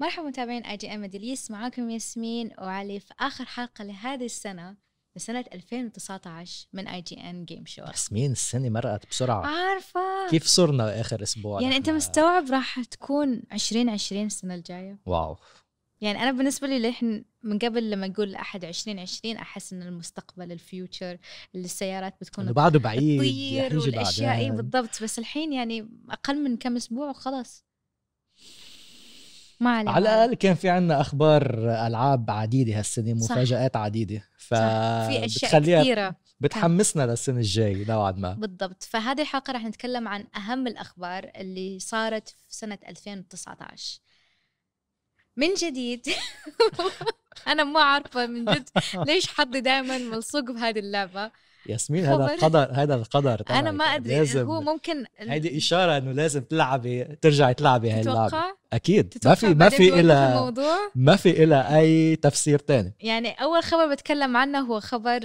مرحبا متابعين اي جي ام مدليس معاكم ياسمين وعلي في اخر حلقه لهذه السنه من سنه 2019 من اي جي ان جيم شو ياسمين السنه مرقت بسرعه عارفه كيف صرنا اخر اسبوع يعني انت مستوعب راح تكون 2020 السنه الجايه واو يعني انا بالنسبه لي للحين من قبل لما نقول لاحد 2020 احس ان المستقبل الفيوتشر السيارات بتكون بعده بعيد والاشياء اي بالضبط بس الحين يعني اقل من كم اسبوع وخلاص ما على الاقل كان في عندنا اخبار العاب عديده هالسنه مفاجات عديده ف في اشياء كثيره بتحمسنا للسنه الجاي نوعا ما بالضبط فهذه الحلقه رح نتكلم عن اهم الاخبار اللي صارت في سنه 2019 من جديد انا ما عارفه من جد ليش حظي دائما ملصوق بهذه اللعبه ياسمين هذا القدر هذا القدر انا ما ادري لازم هو ممكن هذه اشاره انه لازم تلعبي ترجعي تلعبي هاي اللعبه اكيد ما في ما في إلى ما في إلى اي تفسير تاني يعني اول خبر بتكلم عنه هو خبر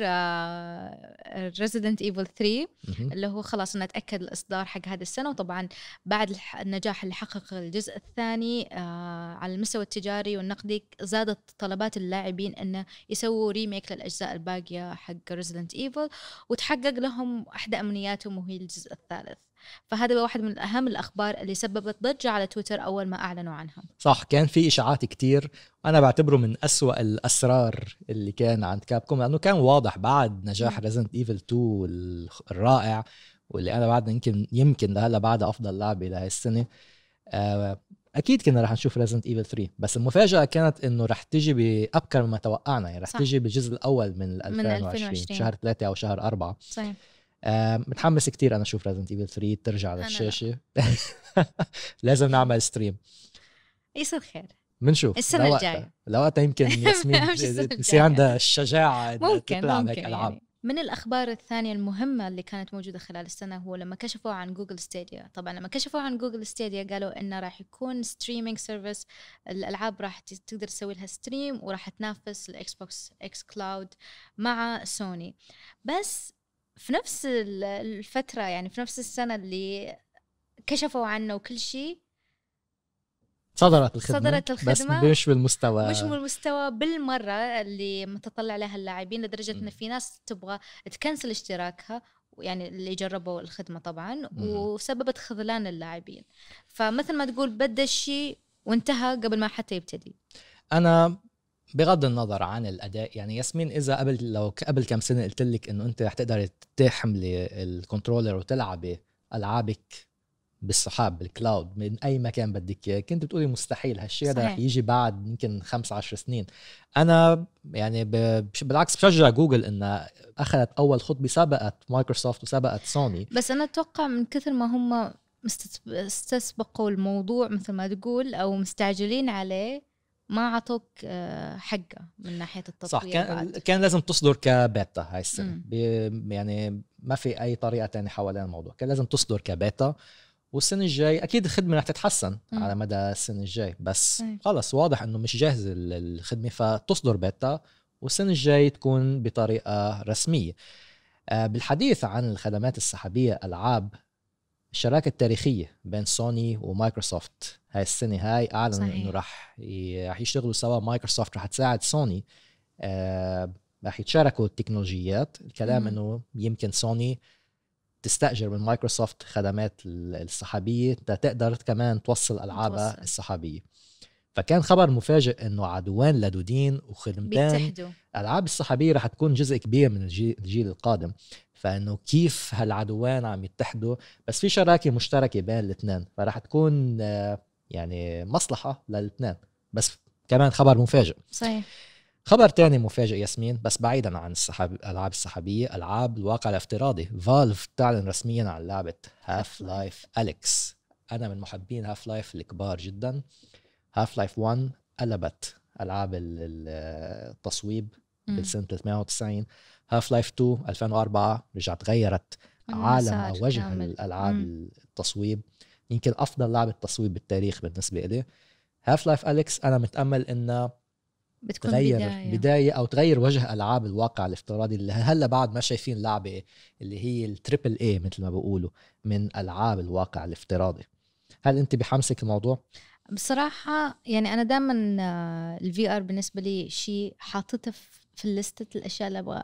ريزيدنت ايفل 3 اللي هو خلاص انه تاكد الاصدار حق هذه السنه وطبعا بعد النجاح اللي حقق الجزء الثاني آه، على المستوى التجاري والنقدي زادت طلبات اللاعبين انه يسووا ريميك للاجزاء الباقيه حق ريزيدنت ايفل وتحقق لهم احدى امنياتهم وهي الجزء الثالث فهذا واحد من اهم الاخبار اللي سببت ضجه على تويتر اول ما اعلنوا عنها صح كان في اشاعات كتير انا بعتبره من أسوأ الاسرار اللي كان عند كابكوم لانه كان واضح بعد نجاح ريزنت ايفل 2 الرائع واللي انا بعد يمكن يمكن لهلا بعد افضل لعبه لهي السنه آه، اكيد كنا رح نشوف ريزنت ايفل 3 بس المفاجاه كانت انه رح تجي بابكر مما توقعنا يعني رح صح. تجي بالجزء الاول من 2020, من 2020 شهر 3 او شهر 4 صحيح آه، متحمس كتير انا اشوف ريزنت ايفل 3 ترجع للشاشه لازم نعمل ستريم يصير خير بنشوف السنه الجايه لوقتها يمكن ياسمين تصير عندها الشجاعه ممكن تلعب هيك العاب يعني. من الاخبار الثانيه المهمه اللي كانت موجوده خلال السنه هو لما كشفوا عن جوجل ستيديا طبعا لما كشفوا عن جوجل ستيديا قالوا انه راح يكون ستريمينج سيرفيس الالعاب راح تقدر تسوي لها ستريم وراح تنافس الاكس بوكس اكس كلاود مع سوني بس في نفس الفترة يعني في نفس السنة اللي كشفوا عنه وكل شيء صدرت الخدمة صدرت الخدمة بس مش بالمستوى مش بالمستوى بالمرة اللي متطلع لها اللاعبين لدرجة انه إن في ناس تبغى تكنسل اشتراكها يعني اللي جربوا الخدمة طبعا وسببت خذلان اللاعبين فمثل ما تقول بدا الشيء وانتهى قبل ما حتى يبتدي أنا بغض النظر عن الاداء يعني ياسمين اذا قبل لو قبل كم سنه قلت لك انه انت رح تقدر تحملي الكنترولر وتلعبي العابك بالسحاب بالكلاود من اي مكان بدك اياه كنت بتقولي مستحيل هالشيء هذا رح يجي بعد يمكن خمس عشر سنين انا يعني بالعكس بشجع جوجل انها اخذت اول خطوه سبقت مايكروسوفت وسبقت سوني بس انا اتوقع من كثر ما هم استسبقوا الموضوع مثل ما تقول او مستعجلين عليه ما عطوك آه، حقه من ناحيه التطوير صح كان بعد. كان لازم تصدر كبيتا هاي السنه يعني ما في اي طريقه ثانيه حوالين الموضوع كان لازم تصدر كبيتا والسنة الجاي أكيد الخدمة رح تتحسن م. على مدى السنة الجاي بس خلص واضح إنه مش جاهزة الخدمة فتصدر بيتا والسنة الجاي تكون بطريقة رسمية آه، بالحديث عن الخدمات السحابية ألعاب الشراكه التاريخيه بين سوني ومايكروسوفت هاي السنه هاي اعلنوا انه راح راح يشتغلوا سوا مايكروسوفت راح تساعد سوني آه راح يتشاركوا التكنولوجيات الكلام انه يمكن سوني تستاجر من مايكروسوفت خدمات السحابيه تقدر كمان توصل العابها السحابيه فكان خبر مفاجئ انه عدوان لدودين وخدمتان بيتحدوا. العاب السحابيه رح تكون جزء كبير من الجيل القادم فانه كيف هالعدوان عم يتحدوا بس في شراكه مشتركه بين الاثنين فراح تكون آه، يعني مصلحه للاثنين بس كمان خبر مفاجئ صحيح خبر تاني مفاجئ ياسمين بس بعيدا عن السحاب الالعاب السحابيه العاب الواقع الافتراضي فالف تعلن رسميا عن لعبه هاف لايف اليكس انا من محبين هاف لايف الكبار جدا هاف لايف 1 قلبت العاب آه، التصويب بسنه 98 هاف لايف 2 2004 رجعت غيرت عالم وجه الالعاب التصويب يمكن افضل لعبه تصويب بالتاريخ بالنسبه لي هاف لايف اليكس انا متامل انها بتكون تغير بداية. بداية أو تغير وجه ألعاب الواقع الافتراضي اللي هلا بعد ما شايفين لعبة اللي هي التريبل اي مثل ما بيقولوا من ألعاب الواقع الافتراضي هل أنت بحمسك الموضوع؟ بصراحة يعني أنا دائما الفي آه، ار بالنسبة لي شيء حاطته في لستة الأشياء اللي أبغى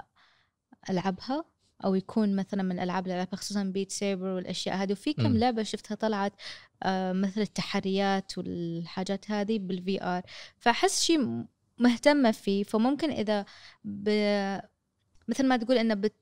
العبها او يكون مثلا من الالعاب اللي العبها خصوصا بيت سيبر والاشياء هذه وفي كم لعبه شفتها طلعت آه، مثل التحريات والحاجات هذه بالفي ار فاحس شيء مهتمه فيه فممكن اذا ب... مثل ما تقول انه بت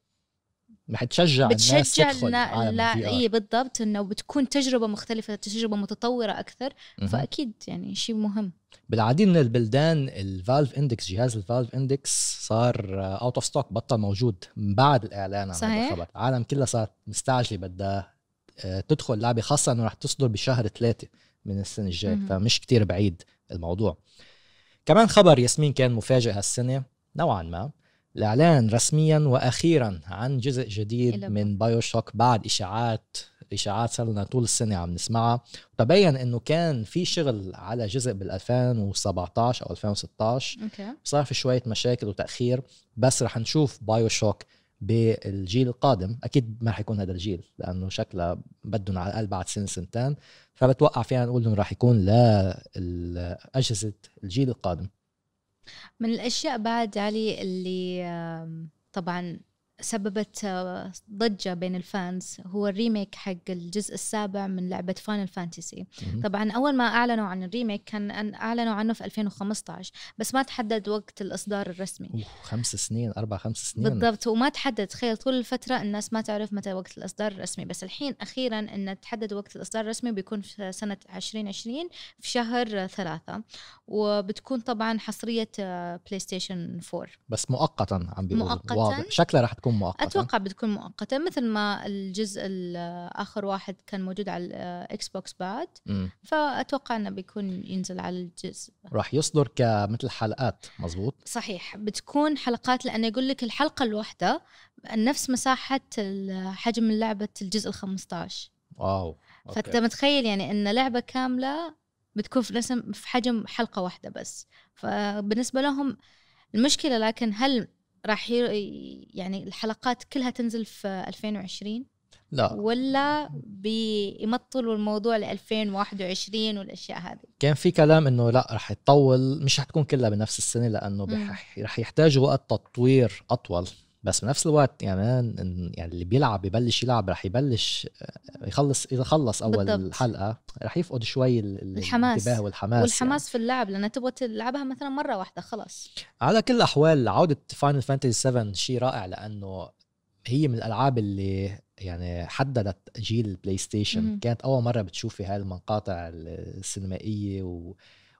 رح تشجع الناس تدخل آه، لا, اي بالضبط انه بتكون تجربه مختلفه تجربه متطوره اكثر فاكيد يعني شيء مهم بالعديد من البلدان الفالف اندكس جهاز الفالف اندكس صار اوت اوف ستوك بطل موجود من بعد الاعلان صحيح الخبر العالم كلها صارت مستعجله بدها آه، تدخل لعبه خاصه انه رح تصدر بشهر ثلاثه من السنه الجايه فمش كتير بعيد الموضوع كمان خبر ياسمين كان مفاجئ هالسنه نوعا ما الإعلان رسميا وأخيرا عن جزء جديد من بايو شوك بعد إشاعات اشاعات صار لنا طول السنه عم نسمعها تبين انه كان في شغل على جزء بال 2017 او 2016 اوكي صار في شويه مشاكل وتاخير بس رح نشوف بايو شوك بالجيل القادم اكيد ما رح يكون هذا الجيل لانه شكله بدهم على الاقل بعد سنه سنتين فبتوقع فينا نقول انه رح يكون لاجهزه الجيل القادم من الاشياء بعد علي اللي طبعا سببت آه، ضجة بين الفانز هو الريميك حق الجزء السابع من لعبة فاينل فانتسي طبعا أول ما أعلنوا عن الريميك كان أعلنوا عنه في 2015 بس ما تحدد وقت الإصدار الرسمي خمس سنين أربع خمس سنين بالضبط وما تحدد تخيل طول الفترة الناس ما تعرف متى وقت الإصدار الرسمي بس الحين أخيرا أن تحدد وقت الإصدار الرسمي بيكون في سنة 2020 في شهر ثلاثة وبتكون طبعا حصرية بلاي ستيشن 4 بس مؤقتا عم بيقولوا مؤقتا شكلها راح تكون بتكون مؤقته اتوقع بتكون مؤقته مثل ما الجزء الاخر واحد كان موجود على الاكس بوكس باد فاتوقع انه بيكون ينزل على الجزء راح يصدر كمثل حلقات مزبوط صحيح بتكون حلقات لانه يقول لك الحلقه الواحده نفس مساحه حجم لعبه الجزء ال 15 واو أوكي. فانت متخيل يعني ان لعبه كامله بتكون في نفس في حجم حلقه واحده بس فبالنسبه لهم المشكله لكن هل راح يعني الحلقات كلها تنزل في 2020 لا ولا بيمطلوا الموضوع ل 2021 والاشياء هذه كان في كلام انه لا رح يطول مش رح تكون كلها بنفس السنه لانه رح يحتاجوا وقت تطوير اطول بس بنفس الوقت يعني يعني اللي بيلعب ببلش يلعب رح يبلش آه، يخلص اذا خلص اول بالضبط. الحلقه رح يفقد شوي الحماس الانتباه والحماس والحماس يعني. في اللعب لانه تبغى تلعبها مثلا مره واحده خلاص على كل الاحوال عوده فاينل فانتسي 7 شيء رائع لانه هي من الالعاب اللي يعني حددت جيل البلاي ستيشن كانت اول مره بتشوفي هاي المقاطع السينمائيه و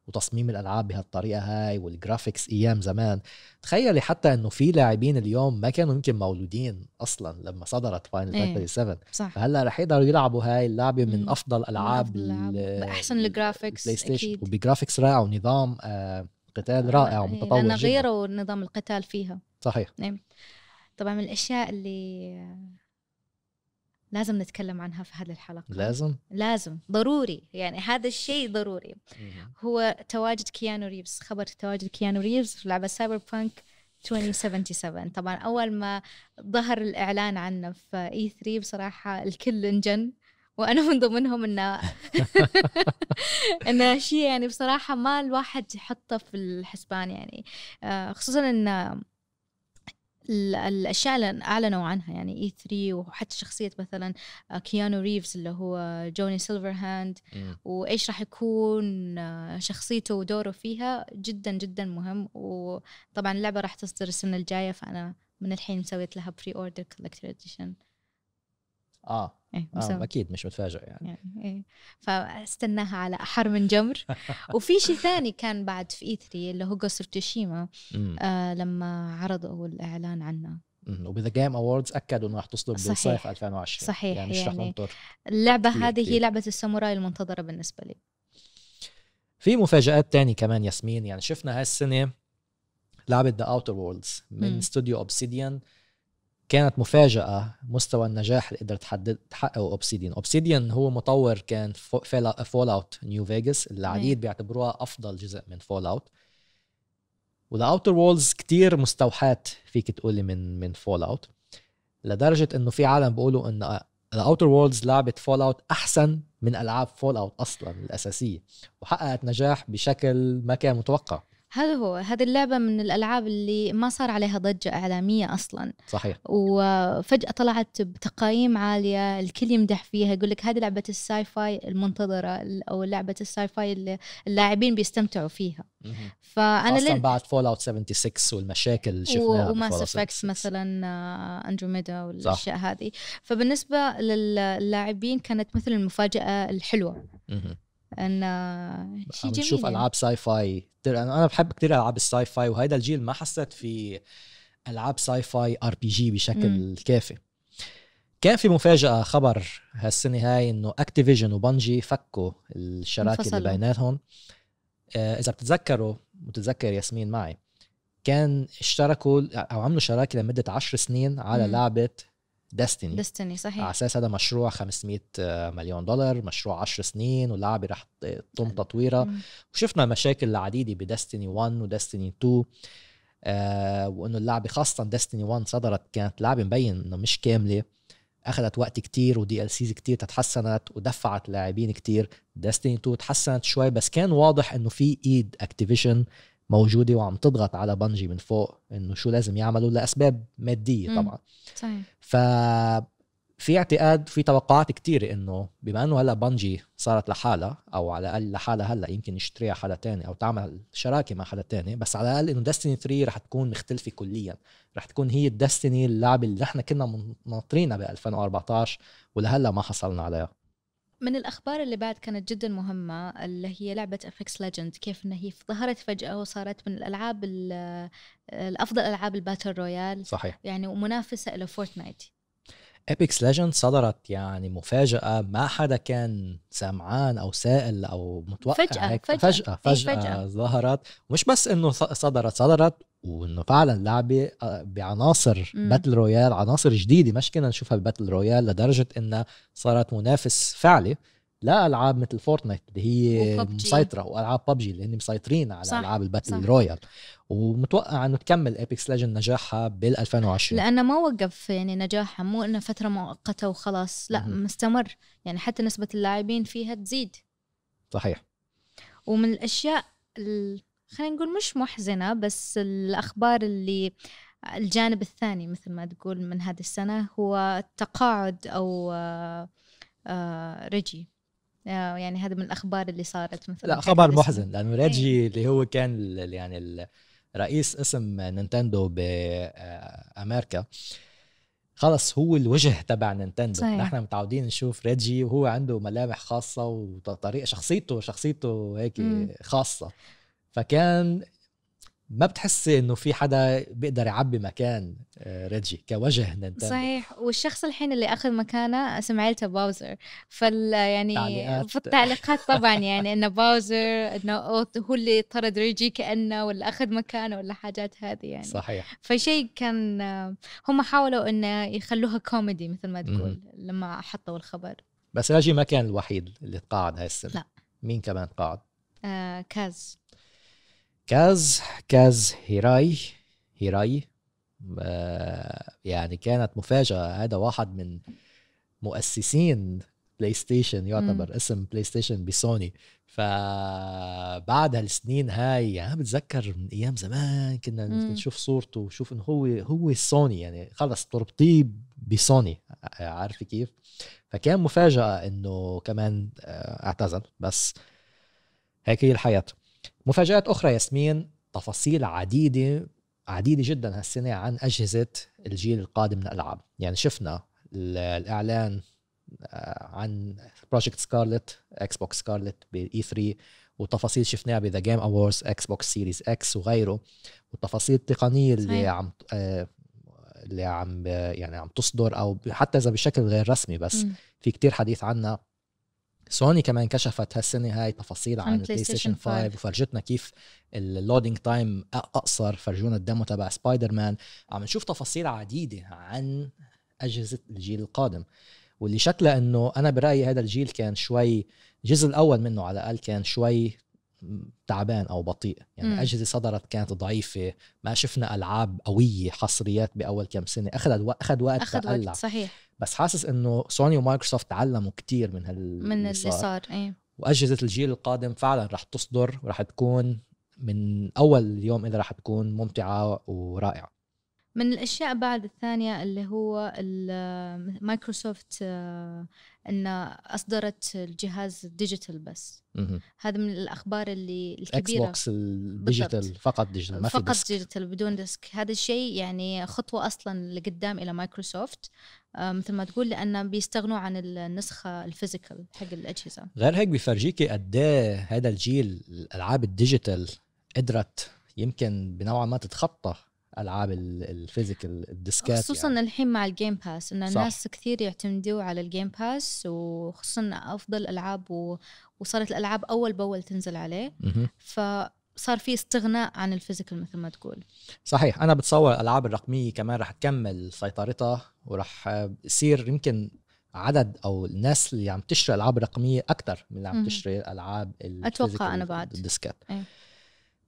وتصميم الالعاب بهالطريقه هاي والجرافيكس ايام زمان تخيلي حتى انه في لاعبين اليوم ما كانوا يمكن مولودين اصلا لما صدرت فاينل فانتسي 7 فهلا رح يقدروا يلعبوا هاي اللعبه من مم. افضل العاب احسن الجرافيكس بلاي ستيشن وبجرافيكس رائع ونظام آه قتال آه، رائع إيه، ومتطور لأنه غيروا نظام القتال فيها صحيح نعم طبعا من الاشياء اللي لازم نتكلم عنها في هذه الحلقة لازم لازم ضروري يعني هذا الشيء ضروري هو تواجد كيانو ريفز خبر تواجد كيانو ريفز في لعبة سايبر بانك 2077 طبعا أول ما ظهر الإعلان عنه في إي e 3 بصراحة الكل انجن وانا من ضمنهم انه انه شيء يعني بصراحه ما الواحد يحطه في الحسبان يعني آه، خصوصا ان الاشياء اللي اعلنوا عنها يعني اي e 3 وحتى شخصيه مثلا آه، كيانو ريفز اللي هو جوني سيلفر هاند وايش راح يكون آه، شخصيته ودوره فيها جدا جدا مهم وطبعا اللعبه راح تصدر السنه الجايه فانا من الحين سويت لها بري اوردر كولكتر اديشن اه ايه آه اكيد مش متفاجئ يعني, يعني ايه فاستناها على احر من جمر وفي شيء ثاني كان بعد في ايثري e اللي هو قصر توشيما آه لما عرضوا الاعلان عنه وبذا جيم اووردز اكدوا انه راح تصدر بصيف 2020 صحيح يعني مش رح يعني ننطر اللعبه هذه هي لعبه الساموراي المنتظره بالنسبه لي في مفاجات تاني كمان ياسمين يعني شفنا هالسنه لعبه ذا اوتر وورلدز من استوديو اوبسيديان كانت مفاجأة مستوى النجاح اللي قدر تحققه اوبسيديان، اوبسيديان هو مطور كان فول اوت نيو فيجاس اللي العديد بيعتبروها افضل جزء من فول اوت والاوتر وولز كثير مستوحاة فيك تقولي من من فول اوت لدرجة انه في عالم بيقولوا ان الاوتر وولز لعبة فول اوت احسن من العاب فول اوت اصلا الاساسية وحققت نجاح بشكل ما كان متوقع هذا هو هذه اللعبة من الألعاب اللي ما صار عليها ضجة إعلامية أصلا صحيح وفجأة طلعت بتقايم عالية الكل يمدح فيها يقول لك هذه لعبة الساي فاي المنتظرة أو لعبة الساي فاي اللي اللاعبين بيستمتعوا فيها فأنا أصلا لن... بعد فول أوت 76 والمشاكل اللي شفناها وماس افكس مثلا آه، أندروميدا والأشياء صح. هذه فبالنسبة للاعبين كانت مثل المفاجأة الحلوة مه. ان شيء جميل نشوف يعني. العاب ساي فاي انا بحب كثير العاب الساي فاي وهيدا الجيل ما حسيت في العاب ساي فاي ار بي جي بشكل مم. كافي كان في مفاجأة خبر هالسنة هاي انه اكتيفيجن وبنجي فكوا الشراكة اللي بيناتهم آه اذا بتتذكروا وتتذكر ياسمين معي كان اشتركوا او عملوا شراكة لمدة عشر سنين على مم. لعبة ديستني ديستني صحيح على اساس هذا مشروع 500 آه، مليون دولار مشروع 10 سنين واللعبه رح تتم تطويرها وشفنا مشاكل عديده بديستني 1 وديستني 2 آه وانه اللعبه خاصه ديستني 1 صدرت كانت لعبه مبين انه مش كامله اخذت وقت كتير ودي ال سيز كتير تتحسنت ودفعت لاعبين كتير ديستني 2 تحسنت شوي بس كان واضح انه في ايد اكتيفيشن موجوده وعم تضغط على بنجي من فوق انه شو لازم يعملوا لاسباب ماديه طبعا صحيح ف في اعتقاد في توقعات كتير انه بما انه هلا بنجي صارت لحالها او على الاقل لحالها هلا يمكن يشتريها حدا تاني او تعمل شراكه مع حدا تاني بس على الاقل انه ديستني 3 رح تكون مختلفه كليا رح تكون هي الدستني اللعبه اللي احنا كنا ناطرينها ب 2014 ولهلا ما حصلنا عليها من الأخبار اللي بعد كانت جدا مهمة اللي هي لعبة أفكس ليجند كيف أنها هي ظهرت فجأة وصارت من الألعاب الأفضل ألعاب الباتل رويال صحيح يعني ومنافسة إلى فورتنايت ابيكس ليجند صدرت يعني مفاجأة ما حدا كان سمعان أو سائل أو متوقع فجأة هيك فجأة فجأة, فجأة, فجأة, فجأة ظهرت مش بس إنه صدرت صدرت وانه فعلا لعبه آه، بعناصر مم. باتل رويال عناصر جديده مش كنا نشوفها بباتل رويال لدرجه انها صارت منافس فعلي لا العاب مثل فورتنايت اللي هي وببجي. مسيطره والعاب ببجي اللي هن مسيطرين على صح. العاب الباتل رويال ومتوقع انه تكمل ايبكس ليجند نجاحها بال 2020 لانه ما وقف يعني نجاحها مو انه فتره مؤقته وخلاص لا مم. مستمر يعني حتى نسبه اللاعبين فيها تزيد صحيح ومن الاشياء خلينا نقول مش محزنه بس الاخبار اللي الجانب الثاني مثل ما تقول من هذه السنه هو التقاعد او آه، آه، ريجي آه، يعني هذا من الاخبار اللي صارت مثلا لا خبر محزن لانه إيه. ريجي اللي هو كان يعني رئيس اسم نينتندو بامريكا خلص هو الوجه تبع نينتندو صحيح. نحن متعودين نشوف ريجي وهو عنده ملامح خاصه وطريقه شخصيته شخصيته هيك خاصه فكان ما بتحسي انه في حدا بيقدر يعبي مكان آه، ريجي كوجه نينتندو صحيح والشخص الحين اللي اخذ مكانه عيلته باوزر فال يعني تعليقات. في التعليقات طبعا يعني انه باوزر انه هو اللي طرد ريجي كانه ولا اخذ مكانه ولا حاجات هذه يعني صحيح فشيء كان هم حاولوا انه يخلوها كوميدي مثل ما تقول م- لما حطوا الخبر بس ريجي ما كان الوحيد اللي تقاعد هاي السنه لا مين كمان تقاعد؟ آه كاز كاز كاز هيراي هيراي آه، يعني كانت مفاجأة هذا واحد من مؤسسين بلاي ستيشن يعتبر م. اسم بلاي ستيشن بسوني فبعد هالسنين هاي يعني انا بتذكر من ايام زمان كنا نشوف صورته وشوف انه هو هو سوني يعني خلص تربطيه بسوني عارفه كيف فكان مفاجاه انه كمان آه، اعتزل بس هيك هي الحياه مفاجآت أخرى ياسمين تفاصيل عديدة عديدة جدا هالسنة عن أجهزة الجيل القادم من الألعاب يعني شفنا الإعلان آه، عن بروجكت سكارلت اكس بوكس سكارلت بالاي 3 وتفاصيل شفناها بذا جيم اووردز اكس بوكس سيريز اكس وغيره والتفاصيل التقنيه اللي صحيح. عم آه، اللي عم يعني عم تصدر او حتى اذا بشكل غير رسمي بس م. في كتير حديث عنها سوني كمان كشفت هالسنه هاي تفاصيل عن البلاي ستيشن 5 وفرجتنا كيف اللودينج تايم اقصر فرجونا الدمو تبع سبايدر مان عم نشوف تفاصيل عديده عن اجهزه الجيل القادم واللي شكله انه انا برايي هذا الجيل كان شوي الجزء الاول منه على الاقل كان شوي تعبان او بطيء يعني م. اجهزه صدرت كانت ضعيفه ما شفنا العاب قويه حصريات باول كم سنه اخذ اخذ وقت اخذ وقت صحيح بس حاسس انه سوني ومايكروسوفت تعلموا كتير من هال من اللي صار ايه واجهزه الجيل القادم فعلا رح تصدر ورح تكون من اول يوم اذا رح تكون ممتعه ورائعه من الاشياء بعد الثانيه اللي هو مايكروسوفت آه، ان اصدرت الجهاز ديجيتال بس هذا من الاخبار اللي الكبيره اكس بوكس الديجيتال فقط ديجيتال ما في فقط ديجيتال بدون ديسك هذا الشيء يعني خطوه اصلا لقدام الى مايكروسوفت آه، مثل ما تقول لان بيستغنوا عن النسخه الفيزيكال حق الاجهزه غير هيك بيفرجيكي قد إيه هذا الجيل الالعاب الديجيتال قدرت يمكن بنوعا ما تتخطى العاب الفيزيكال الديسكات يعني. خصوصا يعني. الحين مع الجيم باس ان الناس صح. كثير يعتمدوا على الجيم باس وخصوصا افضل العاب و... وصارت الالعاب اول باول تنزل عليه مه. ف صار في استغناء عن الفيزيكال مثل ما تقول صحيح انا بتصور الالعاب الرقميه كمان رح تكمل سيطرتها ورح يصير يمكن عدد او الناس اللي عم تشتري العاب رقميه اكثر من اللي عم تشتري العاب اتوقع انا بعد الديسكات أيه.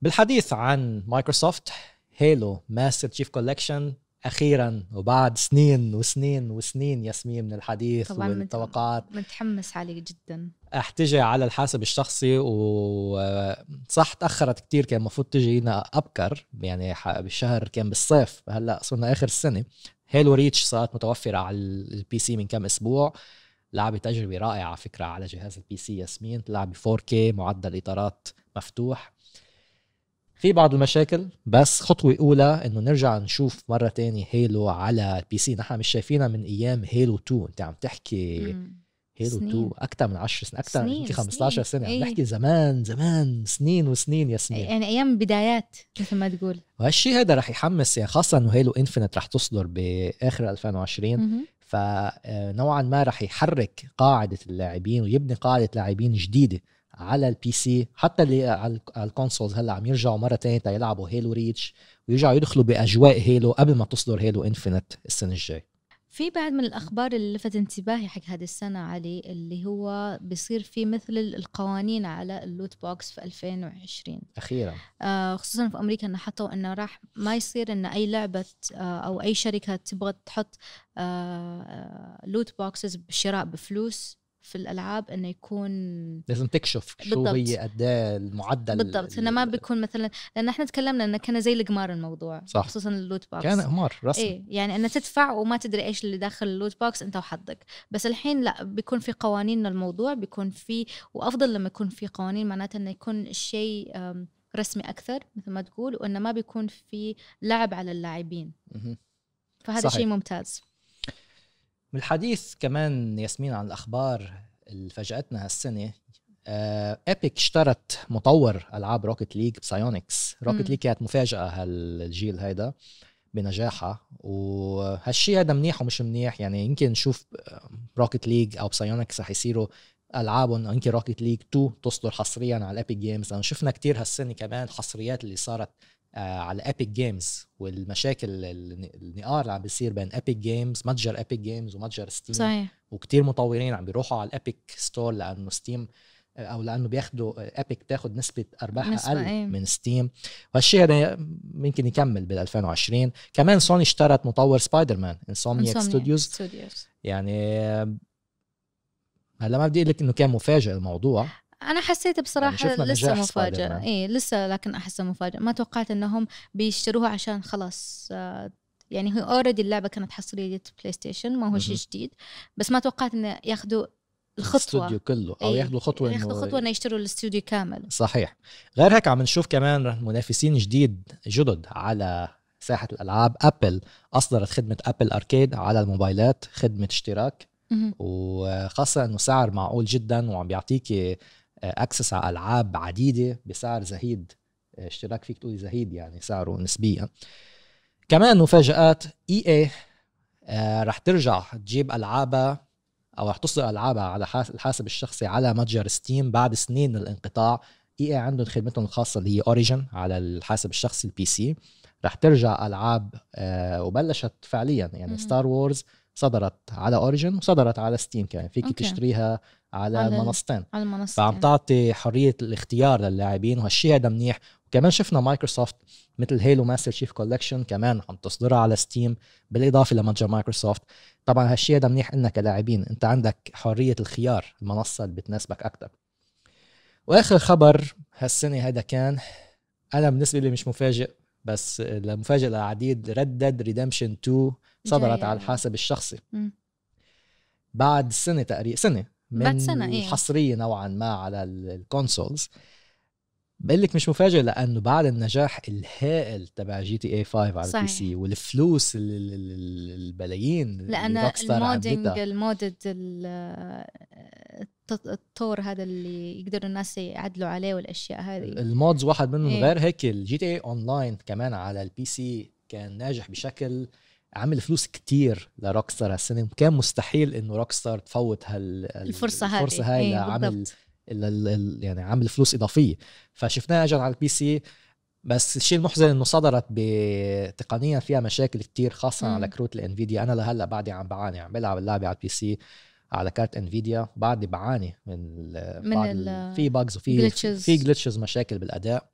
بالحديث عن مايكروسوفت هيلو ماستر تشيف كولكشن اخيرا وبعد سنين وسنين وسنين ياسمين من الحديث طبعا والتوقعات متحمس عليه جدا احتجي على الحاسب الشخصي وصح تاخرت كثير كان المفروض تجينا ابكر يعني بالشهر كان بالصيف هلا صرنا اخر السنه هيلو ريتش صارت متوفره على البي سي من كم اسبوع لعبة تجربة رائعة على فكرة على جهاز البي سي ياسمين تلعب 4K معدل إطارات مفتوح في بعض المشاكل بس خطوة أولى إنه نرجع نشوف مرة تانية هيلو على البي سي نحن مش شايفينها من أيام هيلو 2 أنت عم تحكي هيلو 2 اكثر من 10 سنين اكثر من 15 سنه عم إيه. نحكي زمان زمان سنين وسنين يا سنين يعني ايام بدايات مثل ما تقول وهالشيء هذا رح يحمس يعني خاصه انه هيلو انفينيت رح تصدر باخر 2020 فنوعا آه، ما رح يحرك قاعده اللاعبين ويبني قاعده لاعبين جديده على البي سي حتى اللي على الكونسولز هلا عم يرجعوا مره ثانيه يلعبوا هيلو ريتش ويرجعوا يدخلوا باجواء هيلو قبل ما تصدر هيلو انفينيت السنه الجاي في بعد من الاخبار اللي لفت انتباهي حق هذه السنه علي اللي هو بصير في مثل القوانين على اللوت بوكس في 2020 اخيرا آه خصوصا في امريكا انه حطوا انه راح ما يصير ان اي لعبه آه او اي شركه تبغى تحط آه لوت آه، بوكسز بشراء بفلوس في الالعاب انه يكون لازم تكشف شو بالضبط. هي قد إيه المعدل بالضبط انه ما بيكون مثلا لان احنا تكلمنا انه كان زي القمار الموضوع صح. خصوصا اللوت بوكس كان قمار رسمي ايه يعني انه تدفع وما تدري ايش اللي داخل اللوت بوكس انت وحظك بس الحين لا بيكون في قوانين الموضوع بيكون في وافضل لما يكون في قوانين معناته انه يكون الشيء رسمي اكثر مثل ما تقول وانه ما بيكون في لعب على اللاعبين فهذا شيء ممتاز من الحديث كمان ياسمين عن الاخبار اللي فاجاتنا هالسنه ايبك آه، اشترت مطور العاب روكت ليج بسايونكس روكت ليج كانت مفاجاه هالجيل هيدا بنجاحها وهالشيء هذا منيح ومش منيح يعني يمكن نشوف روكت آه، ليج او بسايونكس رح يصيروا العابهم او يمكن روكت ليج 2 تصدر حصريا على الابيك جيمز لانه شفنا كتير هالسنه كمان حصريات اللي صارت آه، على ابيك جيمز والمشاكل النقار اللي عم بيصير بين ابيك جيمز متجر ابيك جيمز ومتجر ستيم صحيح وكثير مطورين عم بيروحوا على الابيك ستور لانه ستيم آه، او لانه بياخذوا ابيك آه، بتاخذ نسبه ارباح اقل أيه. من ستيم فالشيء هذا ممكن يكمل بال 2020 كمان سوني اشترت مطور سبايدر مان انسومنياك ستوديوز يعني هلا ما بدي اقول لك انه كان مفاجئ الموضوع انا حسيت بصراحه يعني لسه مفاجاه اي لسه لكن احسها مفاجاه ما توقعت انهم بيشتروها عشان خلاص آه، يعني هي اوريدي اللعبه كانت حصريه بلاي ستيشن ما هو شيء جديد بس ما توقعت انه ياخذوا الخطوه الاستوديو كله او إيه، ياخذوا خطوه ياخذوا خطوه انه يشتروا الاستوديو كامل صحيح غير هيك عم نشوف كمان منافسين جديد جدد على ساحه الالعاب ابل اصدرت خدمه ابل اركيد على الموبايلات خدمه اشتراك وخاصه انه سعر معقول جدا وعم بيعطيك اكسس آه، على العاب عديده بسعر زهيد آه، اشتراك فيك تقولي زهيد يعني سعره نسبيا كمان مفاجات اي اي آه، رح ترجع تجيب العابها او رح تصدر العابها على الحاسب الشخصي على متجر ستيم بعد سنين من الانقطاع اي اي عندهم خدمتهم الخاصه اللي هي اوريجن على الحاسب الشخصي البي سي رح ترجع العاب وبلشت فعليا يعني ستار وورز صدرت على اوريجن وصدرت على ستيم كمان فيك تشتريها على, على على المنصتين فعم تعطي حريه الاختيار للاعبين وهالشيء هذا منيح وكمان شفنا مايكروسوفت مثل هيلو ماستر شيف كولكشن كمان عم تصدرها على ستيم بالاضافه لمتجر مايكروسوفت طبعا هالشيء هذا منيح إلنا كلاعبين انت عندك حريه الخيار المنصه اللي بتناسبك اكثر واخر خبر هالسنه هذا كان انا بالنسبه لي مش مفاجئ بس المفاجئ للعديد ردد ديد ريدمشن 2 صدرت على الحاسب الشخصي م. بعد سنه تقريبا سنه من سنة إيه؟ حصرية نوعا ما على الكونسولز بقول لك مش مفاجئ لانه بعد النجاح الهائل تبع جي تي اي 5 على البي سي والفلوس البلايين لان المودنج المودد الطور هذا اللي يقدروا الناس يعدلوا عليه والاشياء هذه المودز واحد منهم إيه؟ غير هيك الجي تي اي اونلاين كمان على البي سي كان ناجح بشكل عامل فلوس كتير لروكستر هالسنه كان مستحيل انه روكستر تفوت هال الفرصه هاي الفرصه هاي ايه لعمل يعني عامل فلوس اضافيه فشفناها اجت على البي سي بس الشيء المحزن انه صدرت بتقنيا فيها مشاكل كتير خاصه مم. على كروت الانفيديا انا لهلا بعدي عم بعاني عم بلعب اللعبه على البي سي على كارت انفيديا بعدي بعاني من ال من ال في باجز وفي في جلتشز مشاكل بالاداء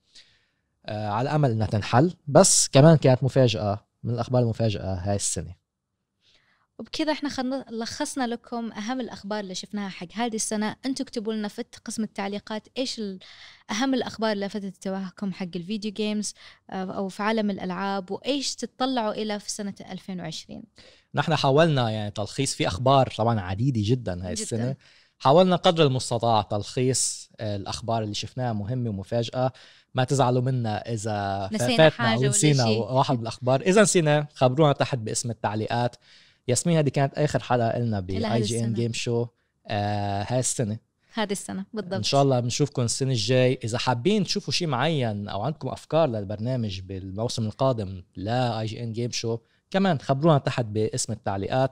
آه على امل انها تنحل بس كمان كانت مفاجاه من الأخبار المفاجئة هاي السنة وبكذا احنا لخصنا لكم اهم الاخبار اللي شفناها حق هذه السنه انتم اكتبوا لنا في قسم التعليقات ايش اهم الاخبار اللي لفتت انتباهكم حق الفيديو جيمز آه، او في عالم الالعاب وايش تتطلعوا الى في سنه 2020 نحن حاولنا يعني تلخيص في اخبار طبعا عديده جدا هاي السنه حاولنا قدر المستطاع تلخيص آه، الاخبار اللي شفناها مهمه ومفاجاه ما تزعلوا منا اذا فاتنا حاجة ونسينا واحد بالاخبار اذا نسيناه خبرونا تحت باسم التعليقات ياسمين هذه كانت اخر حلقه لنا باي جي ان جيم شو آه هاي السنه هذه السنه بالضبط ان شاء الله بنشوفكم السنه الجاي اذا حابين تشوفوا شيء معين او عندكم افكار للبرنامج بالموسم القادم لاي اي جي ان جيم شو كمان خبرونا تحت باسم التعليقات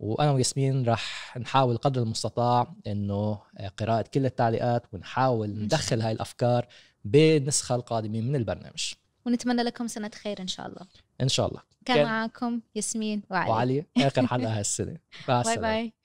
وانا وياسمين رح نحاول قدر المستطاع انه آه، قراءه كل التعليقات ونحاول ندخل هاي الافكار بالنسخه القادمه من البرنامج ونتمنى لكم سنه خير ان شاء الله ان شاء الله كان, كان معاكم ياسمين وعلي وعلي اخر حلقه هالسنه باي باي